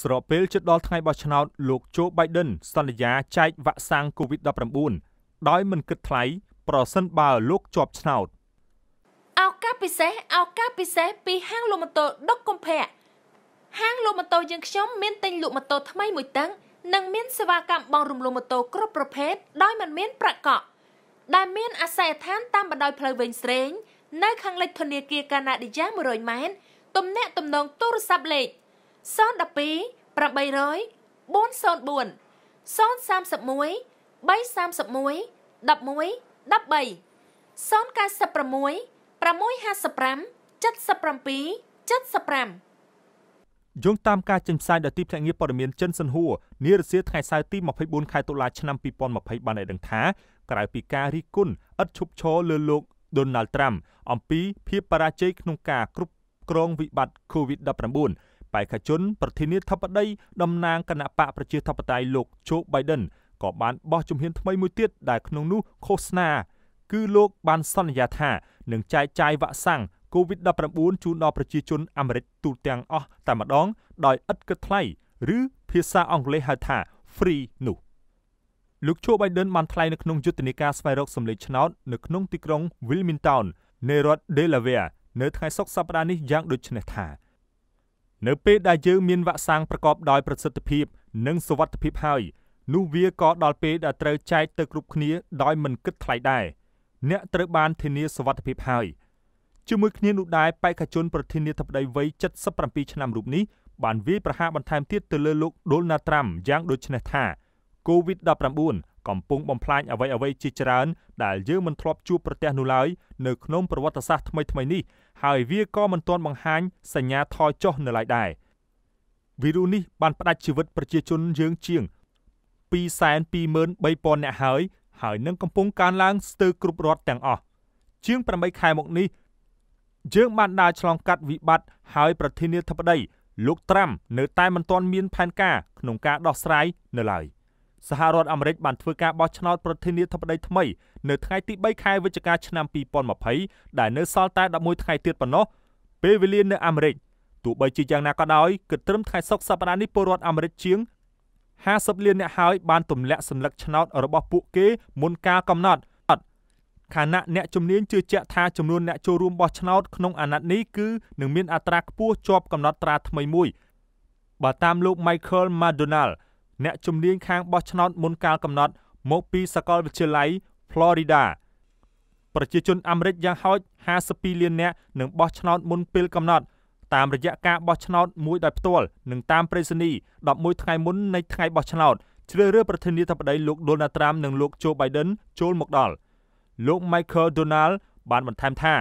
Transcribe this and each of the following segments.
ស្របពេលជិតដល់ថ្ងៃបោះឆ្នោតលោកโจ Biden សន្យាចែកវ៉ាក់សាំង COVID-19 ដោយមិនគិតថ្លៃប្រសិនបើលោកជាប់ឆ្នោតឱកាសពិសេសឱកាសពិសេស ពីហាងលក់ម៉ូតូដុកកំភៈហាងលក់ម៉ូតូយើងខ្ញុំមានទិញលក់ម៉ូតូថ្មីមួយតឹងនិងមានសេវាកម្មបង់រំលងម៉ូតូគ្រប់ប្រភេទដោយមិនមានប្រាក់កក់ ដែលមានអាស័យដ្ឋានតាមបណ្ដោយផ្លូវវិញស្រេងនៅខាងលិចធនាគារកាណាឌីយ៉ា100ម៉ែត្រទំនាក់ទំនងទូរស័ព្ទលេខ09 012 800 404 031 331 13 096 655 77 75យោងតាមការចេញផ្សាយដោយទីភ្នាក់ងារព័ត៌មានចិនសិនហួរនារសៀលថ្ងៃសៅរ៍ទី24ខែតុលាឆ្នាំ2020បានឲ្យដឹងថាក្រៅពីការរិះគន់ឥតឈប់ឈរលើលោក Donald Trump អំពីភាពបរាជ័យក្នុងការគ្រប់គ្រងវិបត្តិ COVID-19 បេក្ខជន ប្រធានាធិបតីតំណាងគណបកប្រជាធិបតេយ្យលោក Joe Biden ក៏បានបោះជំហានថ្មីមួយទៀតដែលក្នុងនោះឃោសនាគឺលោក បានសន្យាថានឹងចែកចាយវ៉ាក់សាំង COVID-19 ជូនដល់ប្រជាជនអាមេរិកទូទាំងអស់តែម្ដងដោយឥតគិតថ្លៃឬភាសាអង់គ្លេសហៅថា free នោះលោកជូបៃដិនបានថ្លែងនៅក្នុងយុទ្ធនាការស្វែងរកសម្លេងឆ្នោតនៅក្នុងទីក្រុង Wilmington នៃរដ្ឋ Delaware នៅថ្ងៃសុក្រសប្តាហ៍នេះយ៉ាងដូចនេះថានៅពេលដែលយើងមានវ៉ាក់សាំងប្រកបដោយប្រសិទ្ធភាព និងសុវត្ថិភាពហើយនោះវាក៏ដល់ពេលដែលត្រូវចែកទៅគ្រប់គ្នាដោយមិនគិតថ្លៃដែរអ្នកត្រូវបានធានាសុវត្ថិភាពហើយជាមួយគ្នានោះដែរបេក្ខជនប្រធានាធិបតីវ័យ77ឆ្នាំរូបនេះបានវាយប្រហារបន្ថែមទៀតទៅលើលោកដូណាល់ត្រាំយ៉ាងដូចនេះថា COVID-19 កំពុងបំផ្លាញអ្វីៗជាច្រើន ដែលយើងមិនធ្លាប់ជួបប្រទះនោះឡើយនៅក្នុងប្រវត្តិសាស្ត្រថ្មីៗនេះហើយវាក៏មិនទាន់បង្ហាញសញ្ញាថយចុះនៅឡើយដែរវីរុសនេះបានផ្ដាច់ជីវិតប្រជាជនយើងជាង223,000នាក់ហើយហើយនឹងកំពុងកើនឡើងស្ទើរគ្រប់រដ្ឋទាំងអស់ជាង8ខែមកនេះយើងបានដើរឆ្លងកាត់វិបត្តិហើយប្រធានាធិបតីលោកត្រាំនៅ តែមិនទាន់មានផែនការក្នុងការដោះស្រាយនៅឡើយ។សហរដ្ឋអាមេរិកបានធ្វើការបោះឆ្នោតប្រធានាធិបតីថ្មីនៅថ្ងៃទី3ខែវិច្ឆិកាឆ្នាំ2020ដែលនៅសល់តែ11ថ្ងៃទៀតប៉ុណ្ណោះពេលវេលានៅអាមេរិកទោះបីជាយ៉ាងណាក៏ដោយគិតត្រឹមថ្ងៃសុក្រសប្តាហ៍នេះពលរដ្ឋអាមេរិកជាង50លានអ្នកហើយបានទម្លាក់សម្លឹកឆ្នោតរបស់ពួកគេមុនការកំណត់ខណៈអ្នកជំនាញជឿជាក់ថាចំនួនអ្នកចូលរួមបោះឆ្នោតក្នុងអាណត្តិនេះគឺនឹងមានអត្រាខ្ពស់ជាប់កំណត់ត្រាថ្មីមួយបើតាមលោក Michael McDonald អ្នកជំនាញខាងបោះឆ្នោតមុនកាលកំណត់មកពីសាកលវិទ្យាល័យ Florida ប្រជាជនអាមេរិកយ៉ាងហោច52លាននាក់នឹងបោះឆ្នោតមុនពេលកំណត់តាមរយៈការបោះឆ្នោតមួយដោយផ្ទាល់និងតាមប្រេសនី11ថ្ងៃមុននៃថ្ងៃបោះឆ្នោតជ្រើសរើសប្រធានាធិបតីលោក Donald Trump និងលោក Joe Biden ចូលមកដល់លោក Michael Donald បានបន្ថែមថា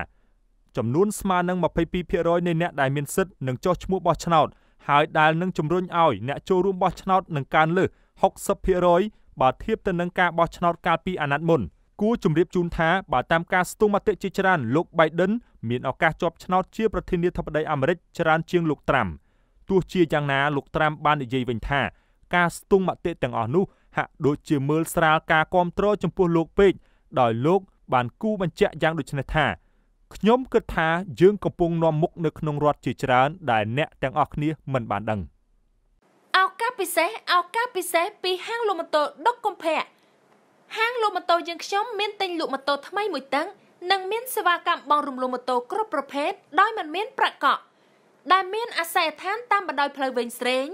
ចំនួនស្មើនឹង22%នៃអ្នកដែលមានសិទ្ធិនឹងចុះឈ្មោះបោះឆ្នោតហើយដែលនឹងជំរុញឲ្យអ្នកចូលរួមបោះឆ្នោតនឹងកើនលើស60%បើធៀបទៅនឹងការបោះឆ្នោតកាលពីអាណត្តិមុនគួរជម្រាបជូនថាបើតាមការស្ទង់មតិជាច្រើនលោក Biden មានឱកាសជាប់ឆ្នោតជាប្រធានាធិបតីអាមេរិកច្រើនជាងលោក Trump ទោះជាយ៉ាងណាលោក Trump បាននិយាយវិញថាការស្ទង់មតិទាំងអស់នោះហាក់ដូចជាមើលស្រាលការគ្រប់គ្រងចំពោះលោកពេកដោយលោកបានគូបញ្ជាក់យ៉ាងដូចនេះថាខ្ញុំគិតថាយើងកំពុងនាំមុខនៅក្នុងរដ្ឋជាច្រើនដែលអ្នកទាំងអស់គ្នាមិនបានដឹងឱកាសពិសេសឱកាសពិសេសពីហាងលក់ម៉ូតូដុកកំភៈហាងលក់ម៉ូតូយើងខ្ញុំមានទិញលក់ម៉ូតូថ្មីមួយតឹងនិង មានសេវាកម្មបង់រំលោមម៉ូតូគ្រប់ប្រភេទដោយមិនមានប្រាក់កក់ ដែលមានអាស័យដ្ឋានតាមបណ្ដោយផ្លូវវែងស្រេង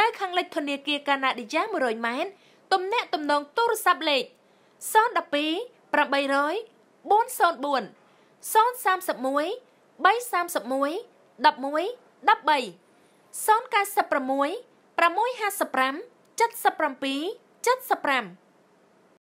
នៅខាងលិចធនាគារកាណាឌីយ៉ា100ម៉ែត្រទំនាក់ទំនងទូរស័ព្ទលេខ012 800 404 031 331 11 13 096 655 77 75